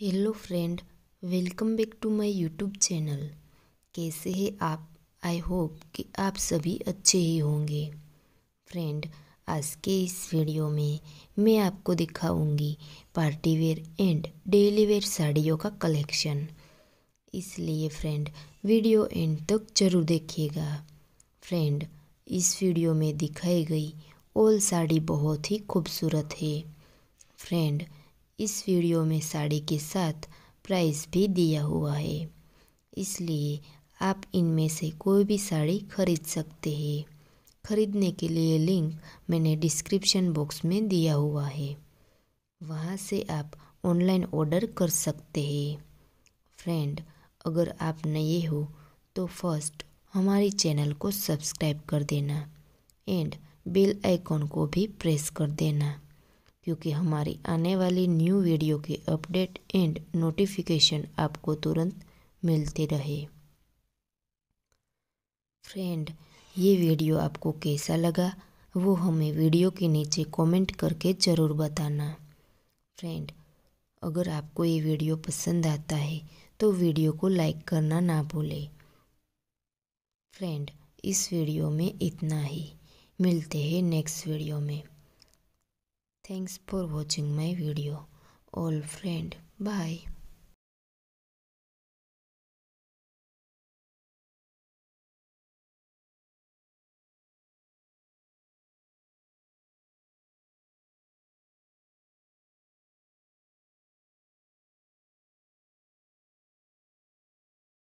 Hello friend welcome back to my YouTube channel कैसे हैं आप आई होप कि आप सभी अच्छे ही होंगे फ्रेंड आज के इस वीडियो में मैं आपको दिखाऊंगी party wear and daily wear साड़ियों का कलेक्शन इसलिए फ्रेंड वीडियो एंड तक जरूर देखिएगा फ्रेंड इस वीडियो में दिखाई गई ओल साड़ी बहुत ही खूबसूरत है फ्रेंड इस वीडियो में साड़ी के साथ प्राइस भी दिया हुआ है इसलिए आप इनमें से कोई भी साड़ी खरीद सकते हैं खरीदने के लिए लिंक मैंने डिस्क्रिप्शन बॉक्स में दिया हुआ है वहाँ से आप ऑनलाइन ऑर्डर कर सकते हैं फ्रेंड अगर आप नए हो तो फर्स्ट हमारे चैनल को सब्सक्राइब कर देना एंड बेल आइकॉन को भी प्रेस कर देना क्योंकि हमारी आने वाली न्यू वीडियो के अपडेट एंड नोटिफिकेशन आपको तुरंत मिलते रहे फ्रेंड ये वीडियो आपको कैसा लगा वो हमें वीडियो के नीचे कमेंट करके ज़रूर बताना फ्रेंड अगर आपको ये वीडियो पसंद आता है तो वीडियो को लाइक करना ना भूलें फ्रेंड इस वीडियो में इतना ही मिलते हैं नेक्स्ट वीडियो में Thanks for watching my video. All friend. Bye.